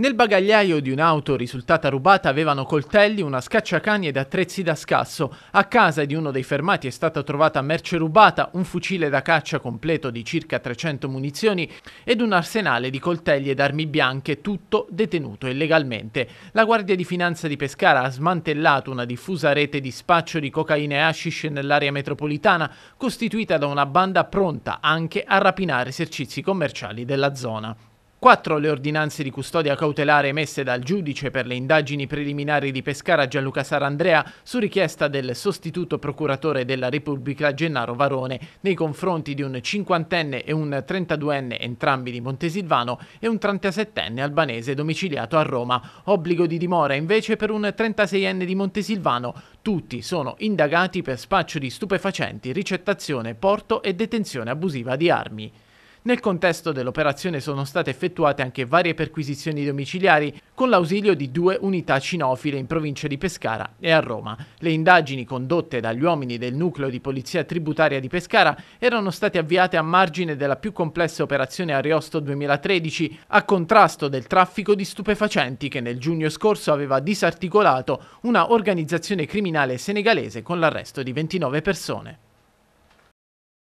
Nel bagagliaio di un'auto risultata rubata avevano coltelli, una scacciacani ed attrezzi da scasso. A casa di uno dei fermati è stata trovata merce rubata, un fucile da caccia completo di circa 300 munizioni ed un arsenale di coltelli ed armi bianche, tutto detenuto illegalmente. La Guardia di Finanza di Pescara ha smantellato una diffusa rete di spaccio di cocaina e hashish nell'area metropolitana, costituita da una banda pronta anche a rapinare esercizi commerciali della zona. Quattro le ordinanze di custodia cautelare emesse dal giudice per le indagini preliminari di Pescara Gianluca Sarandrea su richiesta del sostituto procuratore della Repubblica Gennaro Varone nei confronti di un cinquantenne e un trentaduenne entrambi di Montesilvano e un trentasettenne albanese domiciliato a Roma. Obbligo di dimora invece per un trentaseienne di Montesilvano. Tutti sono indagati per spaccio di stupefacenti, ricettazione, porto e detenzione abusiva di armi. Nel contesto dell'operazione sono state effettuate anche varie perquisizioni domiciliari con l'ausilio di due unità cinofile in provincia di Pescara e a Roma. Le indagini condotte dagli uomini del nucleo di polizia tributaria di Pescara erano state avviate a margine della più complessa operazione Ariosto 2013 a contrasto del traffico di stupefacenti che nel giugno scorso aveva disarticolato una organizzazione criminale senegalese con l'arresto di 29 persone.